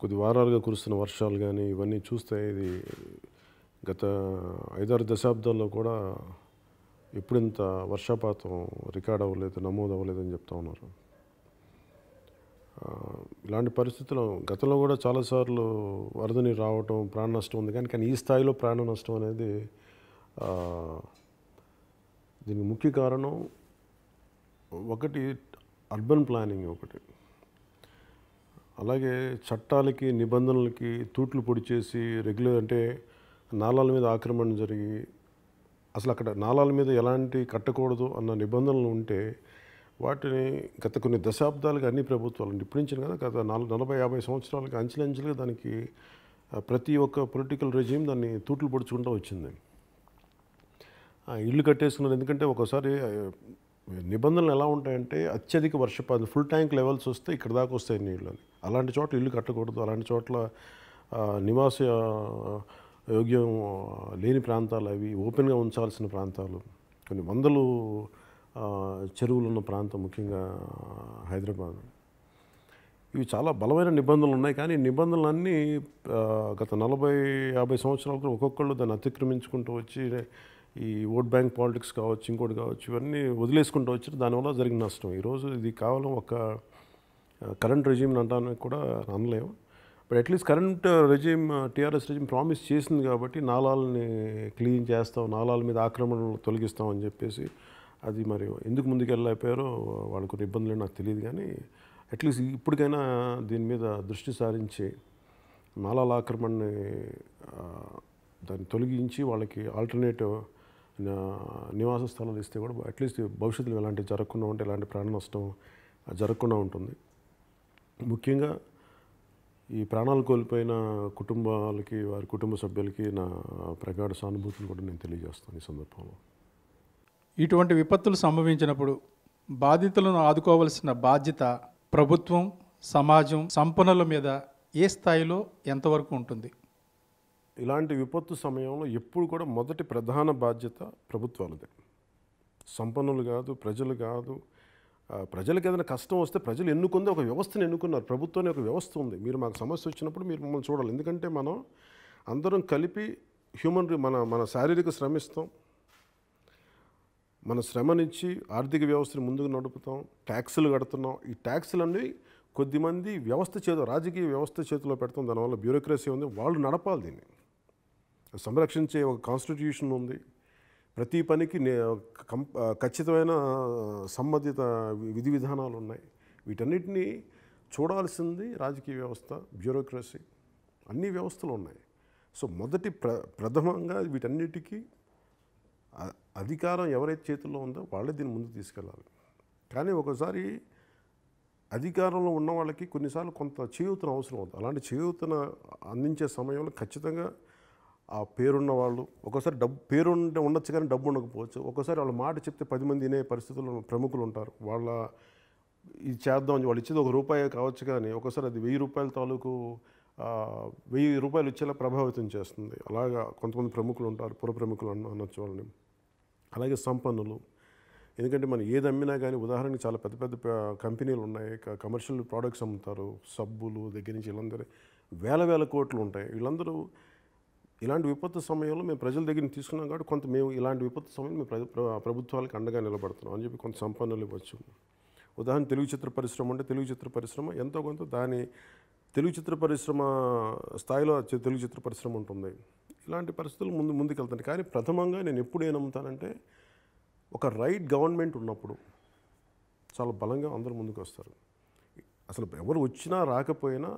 కొద్ది వారాలుగా కురుస్తున్న వర్షాలు కానీ ఇవన్నీ చూస్తే ఇది గత ఐదారు దశాబ్దాల్లో కూడా ఎప్పుడింత వర్షపాతం రికార్డ్ అవ్వలేదు నమోదు అవ్వలేదని చెప్తా ఉన్నారు ఇలాంటి పరిస్థితులు గతంలో కూడా చాలాసార్లు వరద నీరు రావటం ప్రాణ నష్టం ఉంది కానీ కానీ ఈ స్థాయిలో ప్రాణ నష్టం అనేది దీనికి ముఖ్య కారణం ఒకటి అర్బన్ ప్లానింగ్ ఒకటి అలాగే చట్టాలకి నిబంధనలకి తూట్లు పొడి చేసి రెగ్యులర్ అంటే నాళాల మీద ఆక్రమణ జరిగి అసలు అక్కడ నాళాల మీద ఎలాంటి కట్టకూడదు అన్న నిబంధనలు ఉంటే వాటిని గత కొన్ని దశాబ్దాలుగా అన్ని ప్రభుత్వాలు నుంచి కదా గత నాలుగు నలభై యాభై సంవత్సరాలకి అంచెలంచెలుగా దానికి ప్రతి ఒక్క పొలిటికల్ రెజీమ్ దాన్ని తూట్లు పొడుచుకుంటూ వచ్చింది ఇల్లు కట్టేసుకున్నారు ఎందుకంటే ఒకసారి నిబంధనలు ఎలా ఉంటాయంటే అత్యధిక వర్షపాతం ఫుల్ ట్యాంక్ లెవెల్స్ వస్తే ఇక్కడ దాకా వస్తాయి నీళ్ళు అని అలాంటి చోట్ల ఇల్లు కట్టకూడదు అలాంటి చోట్ల నివాస యోగ్యం లేని ప్రాంతాలు అవి ఓపెన్గా ఉంచాల్సిన ప్రాంతాలు కొన్ని వందలు చెరువులు ఉన్న ప్రాంతం ముఖ్యంగా హైదరాబాద్ ఇవి చాలా బలమైన నిబంధనలు ఉన్నాయి కానీ నిబంధనలన్నీ గత నలభై యాభై సంవత్సరాలకు ఒక్కొక్కళ్ళు దాన్ని అతిక్రమించుకుంటూ వచ్చి ఈ ఓట్ బ్యాంక్ పాలిటిక్స్ కావచ్చు ఇంకోటి కావచ్చు ఇవన్నీ వదిలేసుకుంటూ వచ్చారు దానివల్ల జరిగిన నష్టం ఈరోజు ఇది కేవలం ఒక కరెంట్ రెజీమ్ అంటానికి కూడా అనలేము but at least current regime TRS regime promise చేసింది కాబట్టి నాలాలని క్లీన్ చేస్తాం నాలాల మీద ఆక్రమణలు తొలగిస్తాం అని చెప్పేసి అది మరి ఎందుకు ముందుకెళ్ళలేకపోయారో వాళ్ళు కొన్ని ఇబ్బందులు నాకు తెలియదు కానీ అట్లీస్ట్ ఇప్పటికైనా దీని మీద దృష్టి సారించి నాలాల ఆక్రమణని దాన్ని తొలగించి వాళ్ళకి ఆల్టర్నేటివ్ నివాస స్థలాలు ఇస్తే కూడా అట్లీస్ట్ భవిష్యత్తులో ఎలాంటివి జరగకుండా ఉంటే ఎలాంటి ప్రాణ నష్టం జరగకుండా ఉంటుంది ముఖ్యంగా ఈ ప్రాణాలు కోల్పోయిన కుటుంబాలకి వారి కుటుంబ సభ్యులకి నా ప్రగాఢ సానుభూతిని కూడా నేను తెలియజేస్తాను ఈ సందర్భంలో ఇటువంటి విపత్తులు సంభవించినప్పుడు బాధితులను ఆదుకోవలసిన బాధ్యత ప్రభుత్వం సమాజం సంపన్నుల మీద ఏ స్థాయిలో ఎంతవరకు ఉంటుంది ఇలాంటి విపత్తు సమయంలో ఎప్పుడు కూడా మొదటి ప్రధాన బాధ్యత ప్రభుత్వాలదే సంపన్నులు కాదు ప్రజలు కాదు ప్రజలకు ఏదైనా కష్టం వస్తే ప్రజలు ఎన్నుకుంది ఒక వ్యవస్థను ఎన్నుకున్నారు ప్రభుత్వం ఒక వ్యవస్థ ఉంది మీరు మాకు సమస్య వచ్చినప్పుడు మీరు మమ్మల్ని చూడాలి ఎందుకంటే మనం అందరం కలిపి హ్యూమన్ మన మన శారీరక శ్రమిస్తాం మన శ్రమనిచ్చి ఆర్థిక వ్యవస్థను ముందుకు నడుపుతాం ట్యాక్సులు కడుతున్నాం ఈ ట్యాక్సులన్నీ కొద్దిమంది వ్యవస్థ చేతు రాజకీయ వ్యవస్థ చేతిలో పెడతాం దానివల్ల బ్యూరోక్రసీ ఉంది వాళ్ళు నడపాలి దీన్ని సంరక్షించే ఒక కాన్స్టిట్యూషన్ ఉంది ప్రతి పనికి ఖచ్చితమైన సంబంధిత విధి విధానాలు ఉన్నాయి వీటన్నిటినీ చూడాల్సింది రాజకీయ వ్యవస్థ బ్యూరోక్రసీ అన్ని వ్యవస్థలు ఉన్నాయి సో మొదటి ప్ర ప్రథమంగా వీటన్నిటికీ అధికారం ఎవరైతే చేతుల్లో ఉందో వాళ్ళే దీన్ని ముందు తీసుకెళ్ళాలి కానీ ఒకసారి అధికారంలో ఉన్న వాళ్ళకి కొన్నిసార్లు కొంత చేయూతన అవసరం అవుతుంది అలాంటి చేయూతన అందించే సమయంలో ఖచ్చితంగా ఆ పేరున్న వాళ్ళు ఒకసారి డబ్బు పేరు ఉంటే ఉండొచ్చు కానీ డబ్బు ఉండకపోవచ్చు ఒకసారి వాళ్ళు మాట చెప్తే పది మంది వినే పరిస్థితుల్లో ప్రముఖులు ఉంటారు వాళ్ళ ఇది చేద్దాం వాళ్ళు ఇచ్చేది ఒక రూపాయి కావచ్చు కానీ ఒకసారి అది వెయ్యి రూపాయల తాలూకు వెయ్యి రూపాయలు ఇచ్చేలా ప్రభావితం చేస్తుంది అలాగా కొంతమంది ప్రముఖులు ఉంటారు పుర ప్రముఖులు అన్న అనొచ్చు వాళ్ళని అలాగే సంపన్నులు ఎందుకంటే మనం ఏది అమ్మినా కానీ ఉదాహరణకి చాలా పెద్ద పెద్ద కంపెనీలు ఉన్నాయి కమర్షియల్ ప్రోడక్ట్స్ అమ్ముతారు సబ్బులు దగ్గర నుంచి వీళ్ళందరూ వేల వేల కోట్లు ఉంటాయి వీళ్ళందరూ ఇలాంటి విపత్తు సమయంలో మేము ప్రజల దగ్గర తీసుకున్నాం కాబట్టి కొంత మేము ఇలాంటి విపత్తు సమయంలో మేము ప్రభుత్వాలకు అండగా నిలబడుతున్నాం అని చెప్పి కొంత సంపన్నులు ఇవ్వచ్చు ఉదాహరణ తెలుగు చిత్ర పరిశ్రమ అంటే తెలుగు చిత్ర పరిశ్రమ ఎంతో కొంత దాని తెలుగు చిత్ర పరిశ్రమ స్థాయిలో తెలుగు చిత్ర పరిశ్రమ ఉంటుంది ఇలాంటి పరిస్థితులు ముందు ముందుకెళ్తాయి కానీ ప్రథమంగా నేను ఎప్పుడు ఏనమ్ముతానంటే ఒక రైట్ గవర్నమెంట్ ఉన్నప్పుడు చాలా బలంగా అందరూ ముందుకు వస్తారు అసలు ఎవరు వచ్చినా రాకపోయినా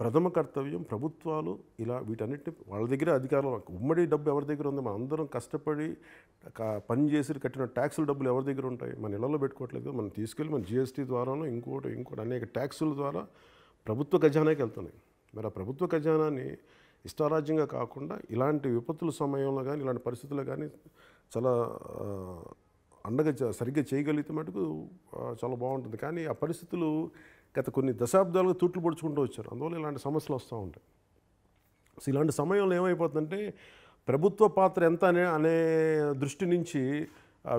ప్రథమ కర్తవ్యం ప్రభుత్వాలు ఇలా వీటన్నిటిని వాళ్ళ దగ్గర అధికారులు ఉమ్మడి డబ్బు ఎవరి దగ్గర ఉంది మన అందరం కష్టపడి పని చేసి కట్టిన ట్యాక్సుల డబ్బులు ఎవరి దగ్గర ఉంటాయి మన ఇళ్లలో పెట్టుకోవట్లేదు మనం తీసుకెళ్ళి మన జిఎస్టీ ద్వారానో ఇంకోటి ఇంకోటి అనేక ట్యాక్సుల ద్వారా ప్రభుత్వ ఖజానాకి వెళ్తున్నాయి మరి ఆ ప్రభుత్వ ఖజానాన్ని ఇష్టారాజ్యంగా కాకుండా ఇలాంటి విపత్తుల సమయంలో కానీ ఇలాంటి పరిస్థితుల్లో కానీ చాలా అండగా సరిగ్గా చేయగలిగితే మటుకు చాలా బాగుంటుంది కానీ ఆ పరిస్థితులు గత కొన్ని దశాబ్దాలుగా తూట్లు పొడుచుకుంటూ వచ్చారు అందువల్ల ఇలాంటి సమస్యలు వస్తూ ఉంటాయి సో ఇలాంటి సమయంలో ఏమైపోతుందంటే ప్రభుత్వ పాత్ర ఎంత అనే అనే దృష్టి నుంచి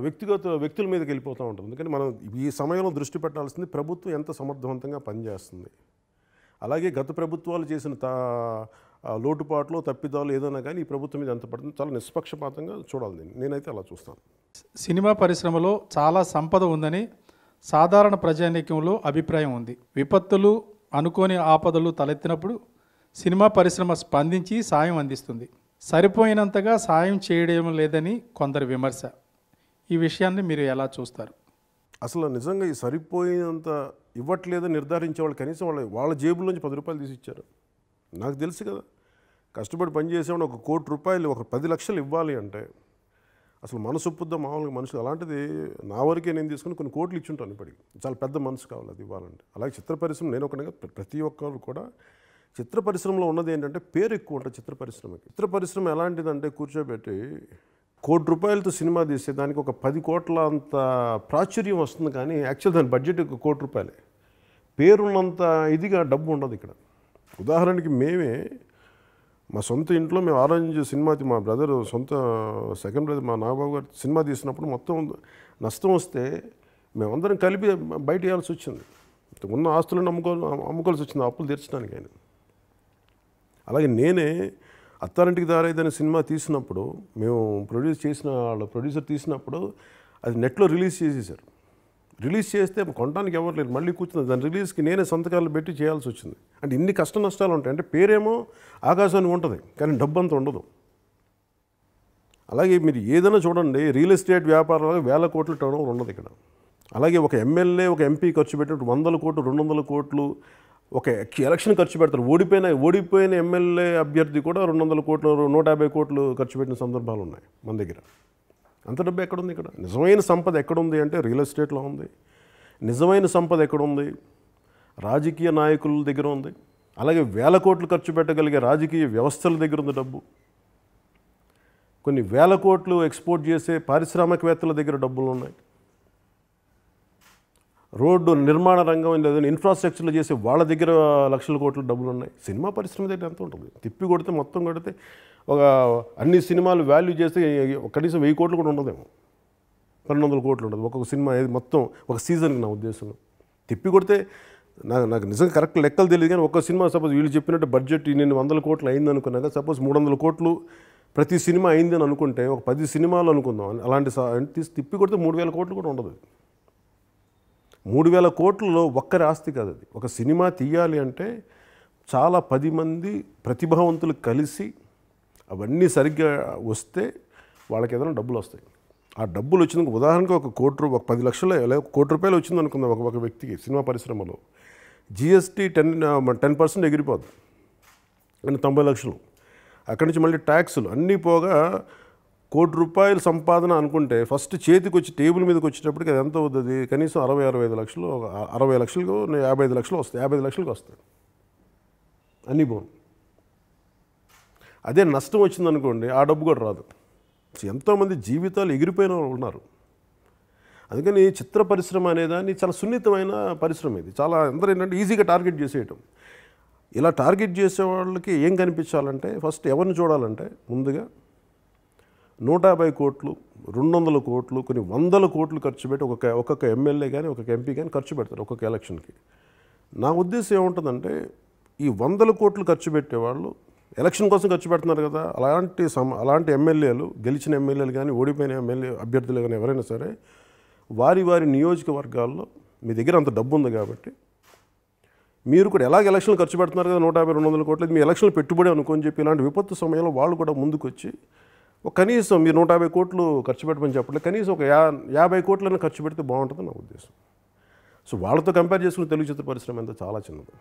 వ్యక్తిగత వ్యక్తుల మీదకి వెళ్ళిపోతూ ఉంటుంది ఎందుకంటే మనం ఈ సమయంలో దృష్టి పెట్టాల్సింది ప్రభుత్వం ఎంత సమర్థవంతంగా పనిచేస్తుంది అలాగే గత ప్రభుత్వాలు చేసిన తా లోటుపాట్లు తప్పిదాలు ఏదైనా కానీ ఈ ప్రభుత్వం మీద ఎంత పడుతుంది చాలా నిష్పక్షపాతంగా చూడాలి నేనైతే అలా చూస్తాను సినిమా పరిశ్రమలో చాలా సంపద ఉందని సాధారణ ప్రజానీకంలో అభిప్రాయం ఉంది విపత్తులు అనుకోని ఆపదలు తలెత్తినప్పుడు సినిమా పరిశ్రమ స్పందించి సాయం అందిస్తుంది సరిపోయినంతగా సాయం చేయడం లేదని కొందరు విమర్శ ఈ విషయాన్ని మీరు ఎలా చూస్తారు అసలు నిజంగా ఈ సరిపోయినంత ఇవ్వట్లేదు నిర్ధారించే వాళ్ళు కనీసం వాళ్ళ వాళ్ళ జేబులోంచి పది రూపాయలు తీసి ఇచ్చారు నాకు తెలుసు కదా కష్టపడి పనిచేసేవాడు ఒక కోటి రూపాయలు ఒక పది లక్షలు ఇవ్వాలి అంటే అసలు మనసు పుద్ద మామూలుగా మనుషులు అలాంటిది నా వరకే నేను తీసుకుని కొన్ని కోట్లు ఇచ్చి ఉంటాను ఇప్పటికి చాలా పెద్ద మనసు కావాలి అది ఇవ్వాలంటే అలాగే చిత్ర పరిశ్రమ నేను ఒక ప్రతి ఒక్కరు కూడా చిత్ర పరిశ్రమలో ఉన్నది ఏంటంటే పేరు ఎక్కువ ఉంటుంది చిత్ర పరిశ్రమకి చిత్ర పరిశ్రమ ఎలాంటిదంటే కూర్చోబెట్టి కోటి రూపాయలతో సినిమా తీస్తే దానికి ఒక పది కోట్ల అంత ప్రాచుర్యం వస్తుంది కానీ యాక్చువల్ దాని బడ్జెట్ ఒక కోటి రూపాయలే పేరున్నంత ఇదిగా డబ్బు ఉండదు ఇక్కడ ఉదాహరణకి మేమే మా సొంత ఇంట్లో మేము ఆరంజ్ సినిమా మా బ్రదర్ సొంత సెకండ్ బ్రదర్ మా నాగబాబు గారు సినిమా తీసినప్పుడు మొత్తం నష్టం వస్తే మేమందరం కలిపి బయట వేయాల్సి వచ్చింది ఉన్న ఆస్తులను అమ్ముకోవాలి అమ్ముకోవాల్సి వచ్చింది అప్పులు తీర్చడానికి ఆయన అలాగే నేనే అత్తారింటికి దారైదనే సినిమా తీసినప్పుడు మేము ప్రొడ్యూస్ చేసిన వాళ్ళ ప్రొడ్యూసర్ తీసినప్పుడు అది నెట్లో రిలీజ్ చేసేసారు రిలీజ్ చేస్తే కొనడానికి ఎవరు లేరు మళ్ళీ కూర్చుంది దాని రిలీజ్కి నేనే సంతకాలు పెట్టి చేయాల్సి వచ్చింది అంటే ఇన్ని కష్ట నష్టాలు ఉంటాయి అంటే పేరేమో ఆకాశాన్ని ఉంటుంది కానీ డబ్బు అంతా ఉండదు అలాగే మీరు ఏదైనా చూడండి రియల్ ఎస్టేట్ వ్యాపారాలు వేల కోట్ల టర్న్ ఓవర్ ఉండదు ఇక్కడ అలాగే ఒక ఎమ్మెల్యే ఒక ఎంపీ ఖర్చు పెట్టినట్టు వందల కోట్లు రెండు వందల కోట్లు ఒక ఎలక్షన్ ఖర్చు పెడతారు ఓడిపోయిన ఓడిపోయిన ఎమ్మెల్యే అభ్యర్థి కూడా రెండు వందల కోట్లు నూట యాభై కోట్లు ఖర్చు పెట్టిన సందర్భాలు ఉన్నాయి మన దగ్గర అంత డబ్బు ఎక్కడుంది ఇక్కడ నిజమైన సంపద ఎక్కడుంది అంటే రియల్ ఎస్టేట్లో ఉంది నిజమైన సంపద ఎక్కడుంది రాజకీయ నాయకుల దగ్గర ఉంది అలాగే వేల కోట్లు ఖర్చు పెట్టగలిగే రాజకీయ వ్యవస్థల దగ్గర ఉంది డబ్బు కొన్ని వేల కోట్లు ఎక్స్పోర్ట్ చేసే పారిశ్రామికవేత్తల దగ్గర డబ్బులు ఉన్నాయి రోడ్డు నిర్మాణ రంగం లేదని ఇన్ఫ్రాస్ట్రక్చర్లు చేసే వాళ్ళ దగ్గర లక్షల కోట్ల డబ్బులు ఉన్నాయి సినిమా పరిశ్రమ దగ్గర ఎంత ఉంటుంది తిప్పి కొడితే మొత్తం కొడితే ఒక అన్ని సినిమాలు వాల్యూ చేస్తే కనీసం వెయ్యి కోట్లు కూడా ఉండదేమో పన్నెండు వందల కోట్లు ఉండదు ఒక్కొక్క సినిమా ఏది మొత్తం ఒక సీజన్కి నా ఉద్దేశంలో తిప్పి కొడితే నాకు నాకు నిజంగా కరెక్ట్ లెక్కలు తెలియదు కానీ ఒక్క సినిమా సపోజ్ వీళ్ళు చెప్పినట్టు బడ్జెట్ నేను వందల కోట్లు అయింది అనుకున్నాక సపోజ్ మూడు వందల కోట్లు ప్రతి సినిమా అయింది అని అనుకుంటే ఒక పది సినిమాలు అనుకుందాం అలాంటి తీసి తిప్పి కొడితే మూడు వేల కోట్లు కూడా ఉండదు మూడు వేల కోట్లలో ఒక్కరి ఆస్తి కాదు అది ఒక సినిమా తీయాలి అంటే చాలా పది మంది ప్రతిభావంతులు కలిసి అవన్నీ సరిగ్గా వస్తే వాళ్ళకి ఏదైనా డబ్బులు వస్తాయి ఆ డబ్బులు వచ్చినందుకు ఉదాహరణకు ఒక కోటి రూపాయ ఒక పది లక్షలు లేదా కోటి రూపాయలు వచ్చింది అనుకుందాం ఒక ఒక వ్యక్తికి సినిమా పరిశ్రమలో జిఎస్టీ టెన్ టెన్ పర్సెంట్ ఎగిరిపోద్ది అంటే తొంభై లక్షలు అక్కడి నుంచి మళ్ళీ ట్యాక్సులు అన్నీ పోగా కోటి రూపాయలు సంపాదన అనుకుంటే ఫస్ట్ చేతికి వచ్చి టేబుల్ మీదకి వచ్చేటప్పటికి అది ఎంత అవుతుంది కనీసం అరవై అరవై ఐదు లక్షలు అరవై లక్షలకు యాభై ఐదు లక్షలు వస్తాయి యాభై ఐదు లక్షలకు వస్తాయి అన్నీ బాగుంది అదే నష్టం వచ్చిందనుకోండి ఆ డబ్బు కూడా రాదు ఎంతోమంది జీవితాలు ఎగిరిపోయిన వాళ్ళు ఉన్నారు అందుకని చిత్ర పరిశ్రమ అనేదాన్ని చాలా సున్నితమైన పరిశ్రమ ఇది చాలా అందరూ ఏంటంటే ఈజీగా టార్గెట్ చేసేయటం ఇలా టార్గెట్ చేసే వాళ్ళకి ఏం కనిపించాలంటే ఫస్ట్ ఎవరిని చూడాలంటే ముందుగా నూట యాభై కోట్లు రెండు వందల కోట్లు కొన్ని వందల కోట్లు ఖర్చు పెట్టి ఒక ఒక్కొక్క ఎమ్మెల్యే కానీ ఒక్కొక్క ఎంపీ కానీ ఖర్చు పెడతారు ఒక్కొక్క ఎలక్షన్కి నా ఉద్దేశం ఏముంటుందంటే ఈ వందల కోట్లు ఖర్చు పెట్టేవాళ్ళు ఎలక్షన్ కోసం ఖర్చు పెడుతున్నారు కదా అలాంటి సమ అలాంటి ఎమ్మెల్యేలు గెలిచిన ఎమ్మెల్యేలు కానీ ఓడిపోయిన ఎమ్మెల్యే అభ్యర్థులు కానీ ఎవరైనా సరే వారి వారి నియోజకవర్గాల్లో మీ దగ్గర అంత డబ్బు ఉంది కాబట్టి మీరు కూడా ఎలాగ ఎలక్షన్లు ఖర్చు పెడుతున్నారు కదా నూట యాభై రెండు వందల కోట్లు మీ ఎలక్షన్లు పెట్టుబడి అనుకోని చెప్పి ఇలాంటి విపత్తు సమయంలో వాళ్ళు కూడా ముందుకొచ్చి కనీసం మీరు నూట యాభై కోట్లు ఖర్చు పెట్టమని చెప్పలేదు కనీసం ఒక యా యాభై కోట్లైనా ఖర్చు పెడితే బాగుంటుంది నా ఉద్దేశం సో వాళ్ళతో కంపేర్ చేసుకుని తెలుగు చిత్ర పరిశ్రమ ఎంత చాలా చిన్నది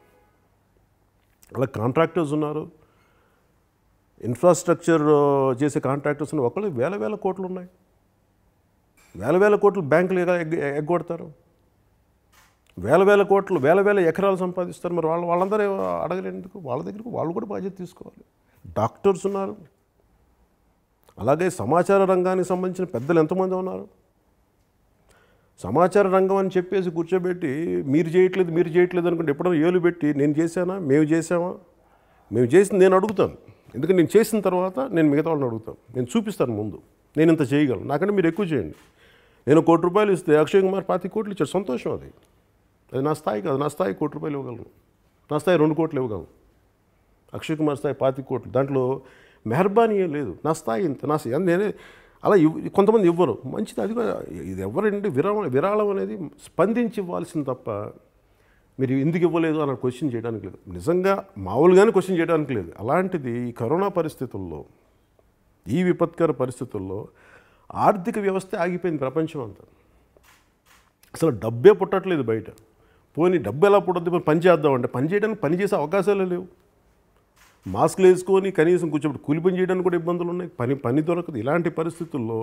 అలా కాంట్రాక్టర్స్ ఉన్నారు ఇన్ఫ్రాస్ట్రక్చర్ uh, చేసే కాంట్రాక్టర్స్ ఒకళ్ళు వేల వేల కోట్లు ఉన్నాయి వేల వేల కోట్లు బ్యాంకులు ఎగ్గొడతారు వేల వేల కోట్లు వేల వేల ఎకరాలు సంపాదిస్తారు మరి వాళ్ళు వాళ్ళందరూ అడగలేందుకు వాళ్ళ దగ్గరకు వాళ్ళు కూడా బాధ్యత తీసుకోవాలి డాక్టర్స్ ఉన్నారు అలాగే సమాచార రంగానికి సంబంధించిన పెద్దలు ఎంతమంది ఉన్నారు సమాచార రంగం అని చెప్పేసి కూర్చోబెట్టి మీరు చేయట్లేదు మీరు చేయట్లేదు అనుకుంటే ఎప్పుడైనా ఏలు పెట్టి నేను చేశానా మేము చేసామా మేము చేసి నేను అడుగుతాను ఎందుకంటే నేను చేసిన తర్వాత నేను మిగతా వాళ్ళని అడుగుతాను నేను చూపిస్తాను ముందు నేను ఇంత చేయగలను నాకంటే మీరు ఎక్కువ చేయండి నేను కోటి రూపాయలు ఇస్తే అక్షయ్ కుమార్ పాతి కోట్లు ఇచ్చారు సంతోషం అది అది నా స్థాయి కాదు నా స్థాయి కోటి రూపాయలు ఇవ్వగలను నా స్థాయి రెండు కోట్లు ఇవ్వగలను అక్షయ్ కుమార్ స్థాయి పాతి కోట్లు దాంట్లో మెహర్బానీ ఏం లేదు నా స్థాయి ఇంత నా స్థాయి నేనే అలా కొంతమంది ఇవ్వరు మంచిది అది ఇది ఎవరండి విరాళం విరాళం అనేది స్పందించి ఇవ్వాల్సింది తప్ప మీరు ఎందుకు ఇవ్వలేదు అని క్వశ్చన్ చేయడానికి లేదు నిజంగా మామూలుగానే క్వశ్చన్ చేయడానికి లేదు అలాంటిది ఈ కరోనా పరిస్థితుల్లో ఈ విపత్కర పరిస్థితుల్లో ఆర్థిక వ్యవస్థ ఆగిపోయింది ప్రపంచం అంతా అసలు డబ్బే పుట్టట్లేదు బయట పోనీ డబ్బు ఎలా పుట్టద్దు మనం పని చేద్దామంటే పని చేయడానికి పని చేసే అవకాశాలే లేవు మాస్క్లు వేసుకొని కనీసం కూర్చోబెట్టి కూలి పని చేయడానికి కూడా ఇబ్బందులు ఉన్నాయి పని పని దొరకదు ఇలాంటి పరిస్థితుల్లో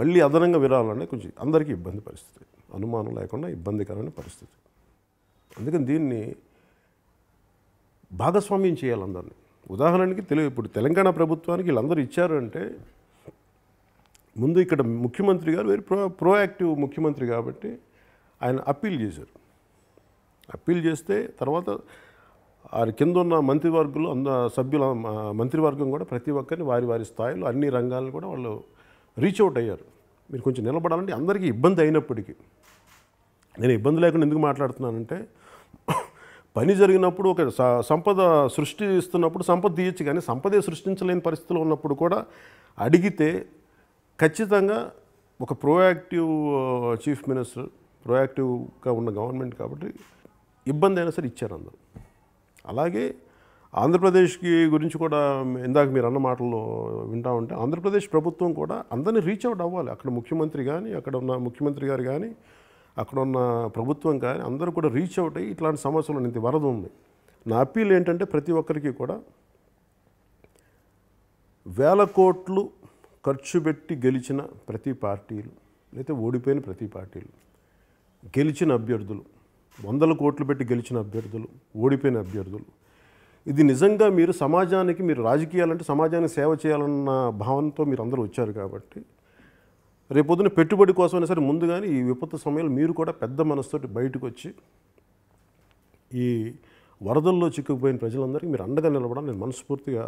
మళ్ళీ అదనంగా విరాలనే కొంచెం అందరికీ ఇబ్బంది పరిస్థితి అనుమానం లేకుండా ఇబ్బందికరమైన పరిస్థితి అందుకని దీన్ని భాగస్వామ్యం చేయాలి అందరినీ ఉదాహరణకి తెలుగు ఇప్పుడు తెలంగాణ ప్రభుత్వానికి వీళ్ళందరూ ఇచ్చారు అంటే ముందు ఇక్కడ ముఖ్యమంత్రి గారు వెరీ ప్రో ప్రోయాక్టివ్ ముఖ్యమంత్రి కాబట్టి ఆయన అప్పీల్ చేశారు అప్పీల్ చేస్తే తర్వాత వారి కింద ఉన్న మంత్రివర్గంలో అంద సభ్యుల మంత్రివర్గం కూడా ప్రతి ఒక్కరిని వారి వారి స్థాయిలో అన్ని రంగాలను కూడా వాళ్ళు రీచ్ అవుట్ అయ్యారు మీరు కొంచెం నిలబడాలంటే అందరికీ ఇబ్బంది అయినప్పటికీ నేను ఇబ్బంది లేకుండా ఎందుకు మాట్లాడుతున్నానంటే పని జరిగినప్పుడు ఒక సంపద సృష్టిస్తున్నప్పుడు సంపద తీయచ్చు కానీ సంపదే సృష్టించలేని పరిస్థితిలో ఉన్నప్పుడు కూడా అడిగితే ఖచ్చితంగా ఒక ప్రోయాక్టివ్ చీఫ్ మినిస్టర్ ప్రోయాక్టివ్గా ఉన్న గవర్నమెంట్ కాబట్టి ఇబ్బంది అయినా సరే ఇచ్చారు అందరూ అలాగే ఆంధ్రప్రదేశ్కి గురించి కూడా ఇందాక మీరు అన్న మాటల్లో వింటా ఉంటే ఆంధ్రప్రదేశ్ ప్రభుత్వం కూడా అందరినీ రీచ్ అవుట్ అవ్వాలి అక్కడ ముఖ్యమంత్రి కానీ అక్కడ ఉన్న ముఖ్యమంత్రి గారు కానీ అక్కడ ఉన్న ప్రభుత్వం కానీ అందరూ కూడా రీచ్ అవుట్ అయ్యి ఇట్లాంటి సమస్యలు ఇంత వరద ఉంది నా అప్పీల్ ఏంటంటే ప్రతి ఒక్కరికి కూడా వేల కోట్లు ఖర్చు పెట్టి గెలిచిన ప్రతి పార్టీలు లేకపోతే ఓడిపోయిన ప్రతి పార్టీలు గెలిచిన అభ్యర్థులు వందల కోట్లు పెట్టి గెలిచిన అభ్యర్థులు ఓడిపోయిన అభ్యర్థులు ఇది నిజంగా మీరు సమాజానికి మీరు రాజకీయాలంటే సమాజానికి సేవ చేయాలన్న భావనతో మీరు అందరూ వచ్చారు కాబట్టి రేపొద్దున పెట్టుబడి కోసమైనా సరే ముందుగానే ఈ విపత్తు సమయంలో మీరు కూడా పెద్ద మనసుతో బయటకు వచ్చి ఈ వరదల్లో చిక్కుకుపోయిన ప్రజలందరికీ మీరు అండగా నిలబడాలని నేను మనస్ఫూర్తిగా